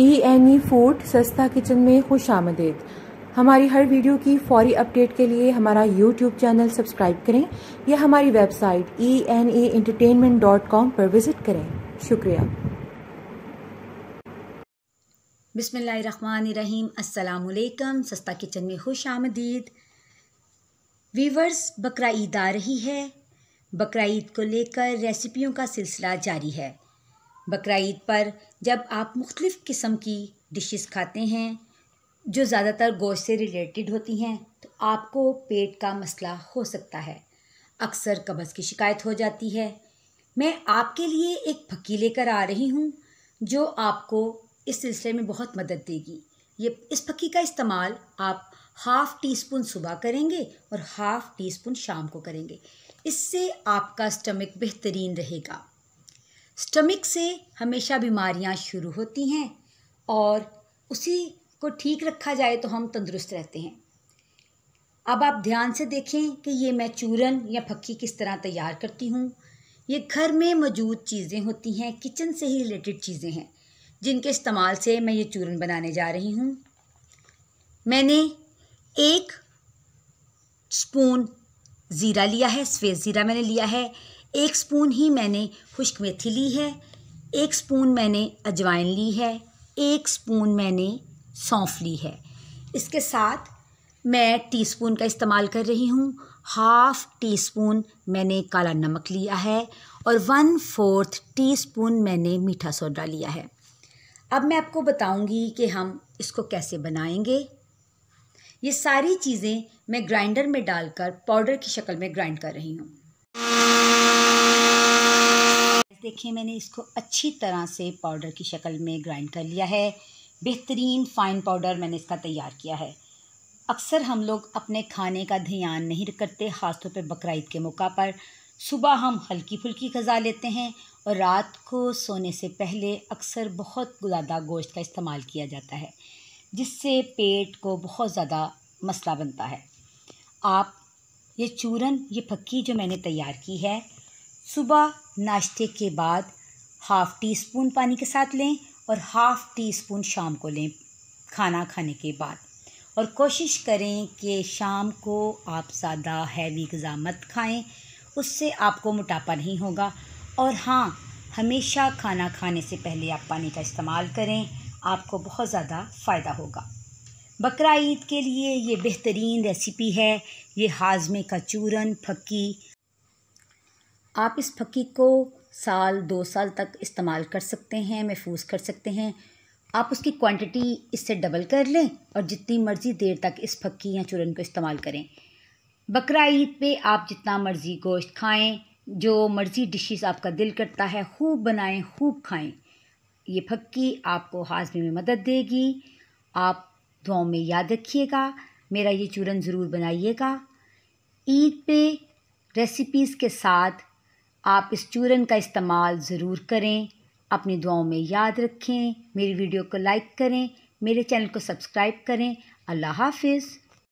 ई N E food सस्ता kitchen में खुश आमदेद हमारी हर वीडियो की फौरी अपडेट के लिए हमारा यूट्यूब चैनल सब्सक्राइब करें या हमारी website E N A entertainment dot com पर विजिट करें शुक्रिया बिसमीम सस्ता किचन में खुश आमदीद वीवर्स बकरा ईद आ रही है बकरा ईद को लेकर रेसिपियों का सिलसिला जारी है बकरा पर जब आप मुख्तलिफ़ किस्म की डिशेस खाते हैं जो ज़्यादातर गोश्त से रिलेटेड होती हैं तो आपको पेट का मसला हो सकता है अक्सर कब्ज़ की शिकायत हो जाती है मैं आपके लिए एक फकी लेकर आ रही हूँ जो आपको इस सिलसिले में बहुत मदद देगी ये इस फकी का इस्तेमाल आप हाफ़ टी स्पून सुबह करेंगे और हाफ़ टी स्पून शाम को करेंगे इससे आपका स्टमक बेहतरीन रहेगा स्टमक से हमेशा बीमारियां शुरू होती हैं और उसी को ठीक रखा जाए तो हम तंदुरुस्त रहते हैं अब आप ध्यान से देखें कि ये मैं चूरन या फक्की किस तरह तैयार करती हूँ ये घर में मौजूद चीज़ें होती हैं किचन से ही रिलेटेड चीज़ें हैं जिनके इस्तेमाल से मैं ये चूरन बनाने जा रही हूँ मैंने एक स्पून ज़ीरा लिया है सफ़ेद ज़ीरा मैंने लिया है एक स्पून ही मैंने खुश्क मेथी ली है एक स्पून मैंने अजवाइन ली है एक स्पून मैंने सौंफ ली है इसके साथ मैं टीस्पून का इस्तेमाल कर रही हूँ हाफ टी स्पून मैंने काला नमक लिया है और वन फोर्थ टी स्पून मैंने मीठा सोडा लिया है अब मैं आपको बताऊंगी कि हम इसको कैसे बनाएंगे ये सारी चीज़ें मैं ग्राइंडर में डालकर पाउडर की शक्ल में ग्राइंड कर रही हूँ देखिए मैंने इसको अच्छी तरह से पाउडर की शक्ल में ग्राइंड कर लिया है बेहतरीन फ़ाइन पाउडर मैंने इसका तैयार किया है अक्सर हम लोग अपने खाने का ध्यान नहीं करते ख़ासतौर पर बकर के मौका पर सुबह हम हल्की फुल्की ग़ज़ा लेते हैं और रात को सोने से पहले अक्सर बहुत ज़्यादा गोश्त का इस्तेमाल किया जाता है जिससे पेट को बहुत ज़्यादा मसला बनता है आप ये चूरन ये पक्की जो मैंने तैयार की है सुबह नाश्ते के बाद हाफ़ टी स्पून पानी के साथ लें और हाफ़ टी स्पून शाम को लें खाना खाने के बाद और कोशिश करें कि शाम को आप ज़्यादा हैवी गज़ा मत खाएं उससे आपको मोटापा नहीं होगा और हाँ हमेशा खाना खाने से पहले आप पानी का इस्तेमाल करें आपको बहुत ज़्यादा फ़ायदा होगा बकरा ईद के लिए ये बेहतरीन रेसिपी है ये हाजमे का चूरन फक्की आप इस फकी को साल दो साल तक इस्तेमाल कर सकते हैं महफूज कर सकते हैं आप उसकी क्वांटिटी इससे डबल कर लें और जितनी मर्ज़ी देर तक इस फकी या चूरन को इस्तेमाल करें बकरा ईद पे आप जितना मर्ज़ी गोश्त खाएं जो मर्ज़ी डिशेस आपका दिल करता है खूब बनाएं खूब खाएं ये फक्की आपको हाजमे में मदद देगी आप दुआओं में याद रखिएगा मेरा ये चूरन ज़रूर बनाइएगा ईद पे रेसिपीज़ के साथ आप इस चूरन का इस्तेमाल ज़रूर करें अपनी दुआओं में याद रखें मेरी वीडियो को लाइक करें मेरे चैनल को सब्सक्राइब करें अल्लाह हाफिज़